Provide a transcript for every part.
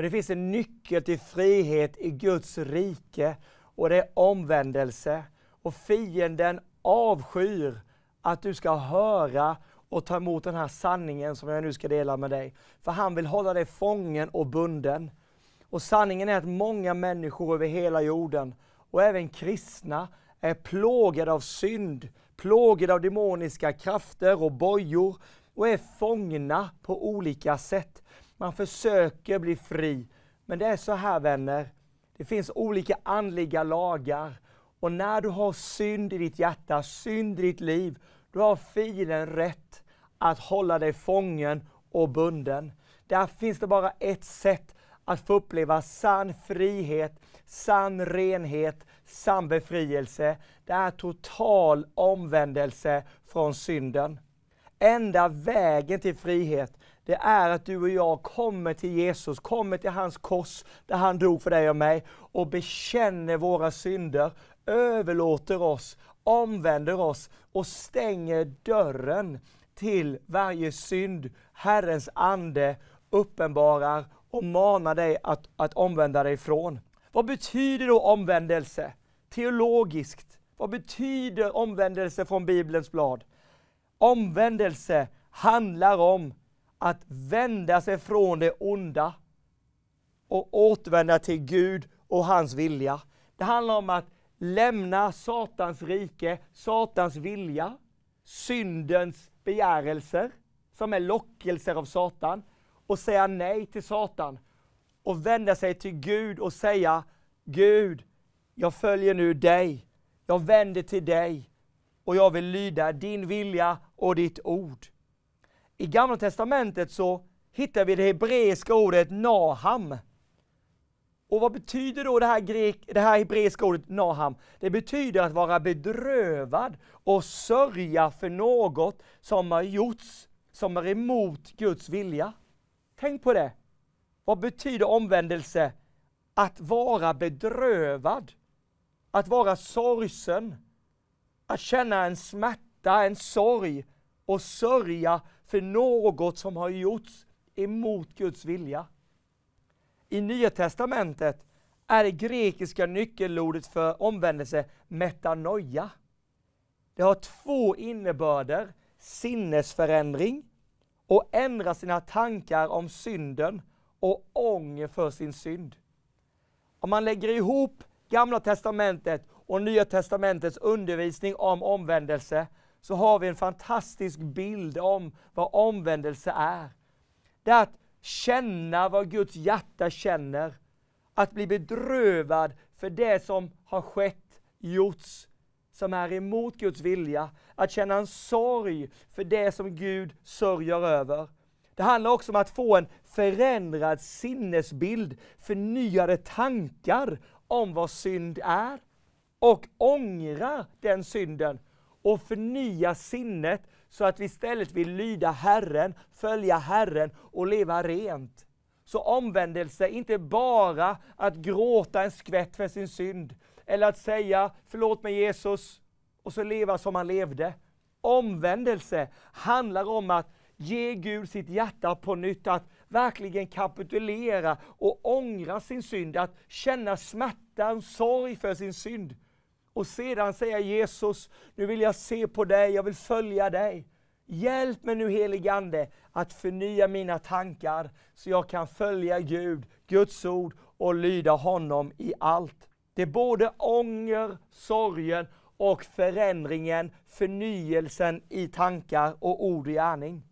Men det finns en nyckel till frihet i Guds rike och det är omvändelse. Och fienden avskyr att du ska höra och ta emot den här sanningen som jag nu ska dela med dig. För han vill hålla dig fången och bunden. Och sanningen är att många människor över hela jorden och även kristna är plågade av synd, plågade av demoniska krafter och bojor och är fångna på olika sätt. Man försöker bli fri. Men det är så här vänner, det finns olika andliga lagar. Och när du har synd i ditt hjärta, synd i ditt liv, då har fienden rätt att hålla dig fången och bunden. Där finns det bara ett sätt att få uppleva sann frihet, sann renhet, sann befrielse. Det är total omvändelse från synden enda vägen till frihet, det är att du och jag kommer till Jesus, kommer till hans kors där han dog för dig och mig och bekänner våra synder, överlåter oss, omvänder oss och stänger dörren till varje synd Herrens ande uppenbarar och manar dig att, att omvända dig ifrån. Vad betyder då omvändelse? Teologiskt, vad betyder omvändelse från Bibelns blad? Omvändelse handlar om att vända sig från det onda och återvända till Gud och hans vilja. Det handlar om att lämna Satans rike, Satans vilja, syndens begärelser, som är lockelser av Satan, och säga nej till Satan och vända sig till Gud och säga Gud, jag följer nu dig. Jag vänder till dig och jag vill lyda din vilja och ditt ord. I Gamla Testamentet så hittar vi det hebreiska ordet naham. Och vad betyder då det här, grek, det här hebreiska ordet naham? Det betyder att vara bedrövad och sörja för något som har gjorts, som är emot Guds vilja. Tänk på det. Vad betyder omvändelse? Att vara bedrövad. Att vara sorgsen. Att känna en smärta, en sorg och sörja för något som har gjorts emot Guds vilja. I Nya Testamentet är det grekiska nyckelordet för omvändelse metanoia. Det har två innebörder, sinnesförändring och ändra sina tankar om synden och ånger för sin synd. Om man lägger ihop Gamla Testamentet och Nya Testamentets undervisning om omvändelse, så har vi en fantastisk bild om vad omvändelse är. Det är att känna vad Guds hjärta känner, att bli bedrövad för det som har skett, gjorts, som är emot Guds vilja, att känna en sorg för det som Gud sörjer över. Det handlar också om att få en förändrad sinnesbild, förnyade tankar om vad synd är och ångrar den synden och förnya sinnet så att vi istället vill lyda Herren, följa Herren och leva rent. Så omvändelse är inte bara att gråta en skvätt för sin synd eller att säga förlåt mig Jesus och så leva som han levde. Omvändelse handlar om att ge Gud sitt hjärta på nytt, att verkligen kapitulera och ångra sin synd, att känna smärta och sorg för sin synd och sedan säger Jesus, nu vill jag se på dig, jag vill följa dig. Hjälp mig nu heligande att förnya mina tankar så jag kan följa Gud, Guds ord och lyda honom i allt. Det är både ånger, sorgen och förändringen, förnyelsen i tankar och ord och gärning.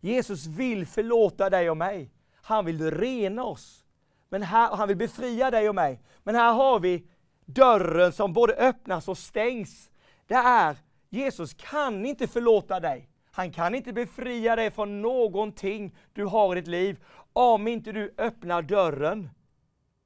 Jesus vill förlåta dig och mig. Han vill rena oss. Men här, han vill befria dig och mig. Men här har vi dörren som både öppnas och stängs, det är Jesus kan inte förlåta dig. Han kan inte befria dig från någonting du har i ditt liv om inte du öppnar dörren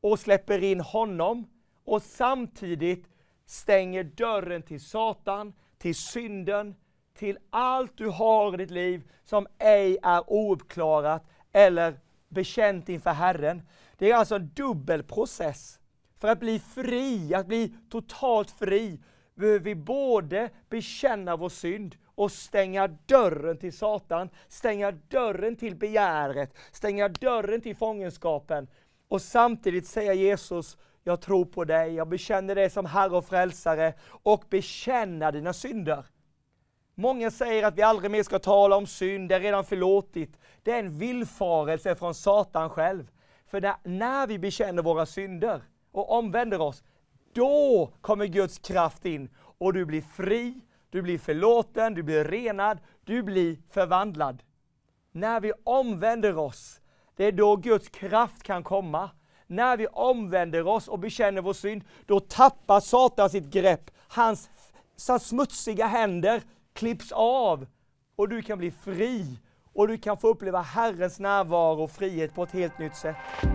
och släpper in honom och samtidigt stänger dörren till Satan, till synden, till allt du har i ditt liv som ej är ouppklarat eller bekänt inför Herren. Det är alltså en dubbel process. För att bli fri, att bli totalt fri, behöver vi både bekänna vår synd och stänga dörren till Satan, stänga dörren till begäret, stänga dörren till fångenskapen och samtidigt säga Jesus, jag tror på dig, jag bekänner dig som Herre och Frälsare och bekänna dina synder. Många säger att vi aldrig mer ska tala om synd, det är redan förlåtit. Det är en villfarelse från Satan själv. För när vi bekänner våra synder, och omvänder oss, då kommer Guds kraft in och du blir fri, du blir förlåten, du blir renad, du blir förvandlad. När vi omvänder oss, det är då Guds kraft kan komma. När vi omvänder oss och bekänner vår synd, då tappar Satan sitt grepp. Hans, hans smutsiga händer klipps av och du kan bli fri och du kan få uppleva Herrens närvaro och frihet på ett helt nytt sätt.